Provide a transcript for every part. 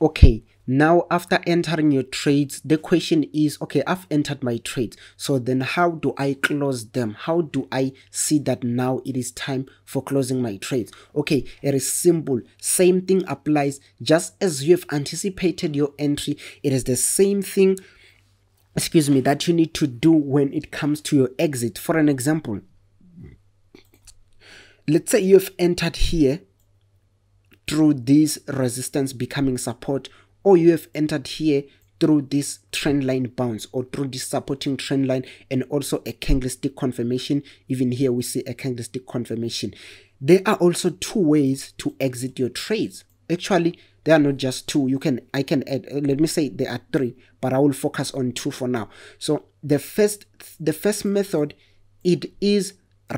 okay now after entering your trades the question is okay i've entered my trades so then how do i close them how do i see that now it is time for closing my trades okay it is simple same thing applies just as you have anticipated your entry it is the same thing excuse me that you need to do when it comes to your exit for an example let's say you have entered here through this resistance becoming support or you have entered here through this trend line bounce or through this supporting trend line and also a candlestick confirmation even here we see a candlestick confirmation there are also two ways to exit your trades actually there are not just two you can i can add uh, let me say there are three but i will focus on two for now so the first the first method it is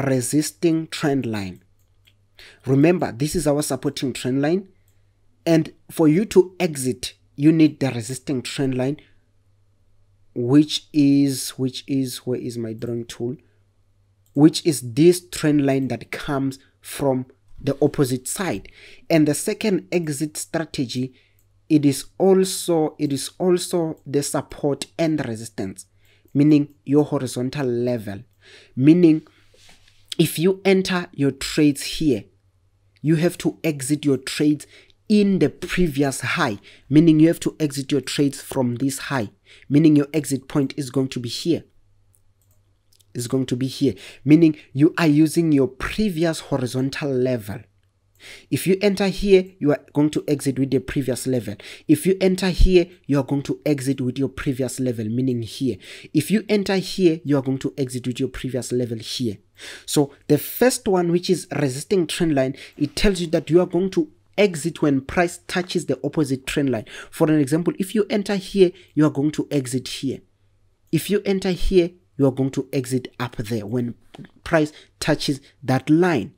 resisting trend line Remember, this is our supporting trend line. And for you to exit, you need the resisting trend line, which is, which is, where is my drawing tool? Which is this trend line that comes from the opposite side. And the second exit strategy, it is also, it is also the support and resistance, meaning your horizontal level, meaning if you enter your trades here, you have to exit your trades in the previous high, meaning you have to exit your trades from this high, meaning your exit point is going to be here. Is going to be here, meaning you are using your previous horizontal level if you enter here, you are going to exit with the previous level. If you enter here, you are going to exit with your previous level, meaning here. If you enter here, you are going to exit with your previous level here. So the first one, which is resisting trend line, it tells you that you are going to exit when price touches the opposite trend line. For an example, if you enter here, you are going to exit here. If you enter here, you are going to exit up there when price touches that line.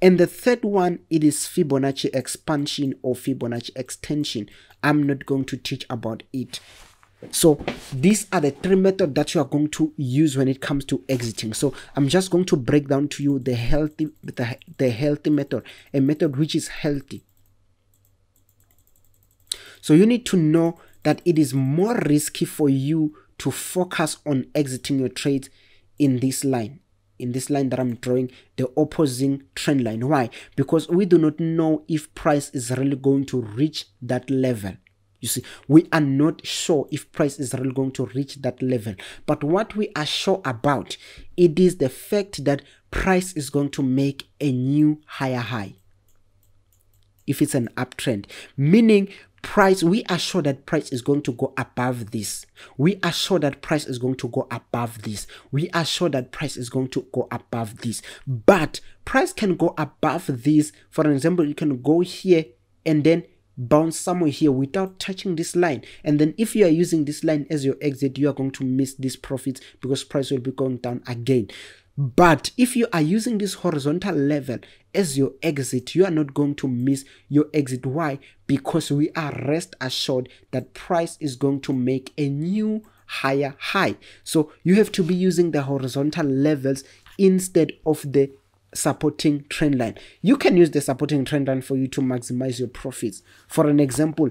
And the third one, it is Fibonacci expansion or Fibonacci extension. I'm not going to teach about it. So these are the three methods that you are going to use when it comes to exiting. So I'm just going to break down to you the healthy, the, the healthy method, a method which is healthy. So you need to know that it is more risky for you to focus on exiting your trades in this line in this line that I'm drawing the opposing trend line. Why? Because we do not know if price is really going to reach that level. You see, we are not sure if price is really going to reach that level. But what we are sure about, it is the fact that price is going to make a new higher high if it's an uptrend meaning price, we are sure that price is going to go above this. We are sure that price is going to go above this. We are sure that price is going to go above this. But price can go above this. For example, you can go here and then bounce somewhere here without touching this line and then if you are using this line as your exit you are going to miss this profit because price will be going down again but if you are using this horizontal level as your exit, you are not going to miss your exit. Why? Because we are rest assured that price is going to make a new higher high. So you have to be using the horizontal levels instead of the supporting trend line. You can use the supporting trend line for you to maximize your profits. For an example,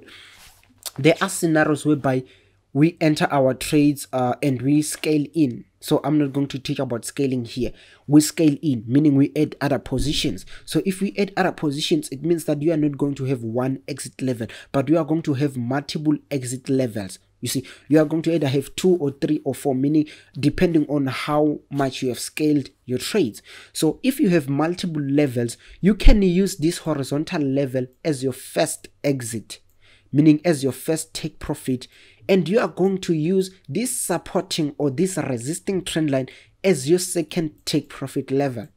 there are scenarios whereby we enter our trades uh, and we scale in so I'm not going to teach about scaling here. We scale in, meaning we add other positions. So if we add other positions, it means that you are not going to have one exit level, but you are going to have multiple exit levels. You see, you are going to either have two or three or four, meaning depending on how much you have scaled your trades. So if you have multiple levels, you can use this horizontal level as your first exit meaning as your first take profit and you are going to use this supporting or this resisting trend line as your second take profit level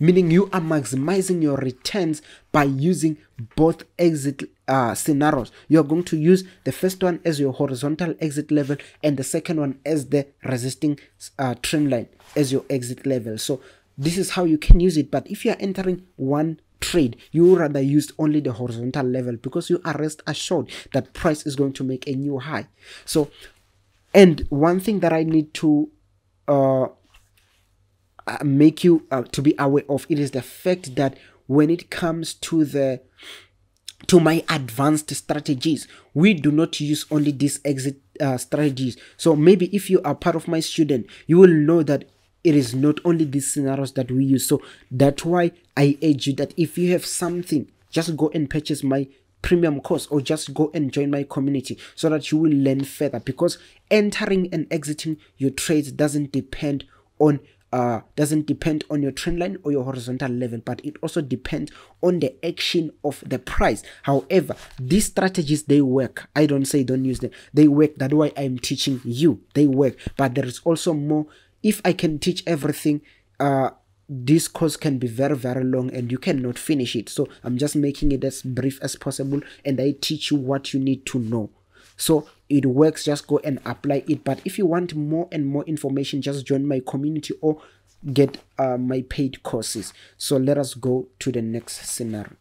meaning you are maximizing your returns by using both exit uh, scenarios you are going to use the first one as your horizontal exit level and the second one as the resisting uh, trend line as your exit level so this is how you can use it but if you are entering one trade, you rather use only the horizontal level because you are rest assured that price is going to make a new high. So, and one thing that I need to uh, uh, make you uh, to be aware of it is the fact that when it comes to the to my advanced strategies we do not use only these exit uh, strategies so maybe if you are part of my student you will know that it is not only these scenarios that we use so that's why i urge you that if you have something just go and purchase my premium course or just go and join my community so that you will learn further because entering and exiting your trades doesn't depend on uh, doesn't depend on your trend line or your horizontal level, but it also depends on the action of the price. However, these strategies they work. I don't say don't use them, they work. That's why I'm teaching you, they work, but there is also more if I can teach everything, uh, this course can be very very long and you cannot finish it so i'm just making it as brief as possible and i teach you what you need to know so it works just go and apply it but if you want more and more information just join my community or get uh, my paid courses so let us go to the next scenario